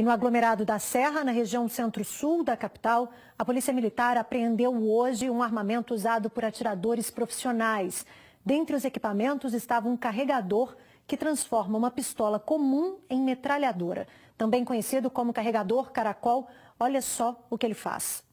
E no aglomerado da Serra, na região centro-sul da capital, a Polícia Militar apreendeu hoje um armamento usado por atiradores profissionais. Dentre os equipamentos estava um carregador que transforma uma pistola comum em metralhadora. Também conhecido como carregador caracol, olha só o que ele faz.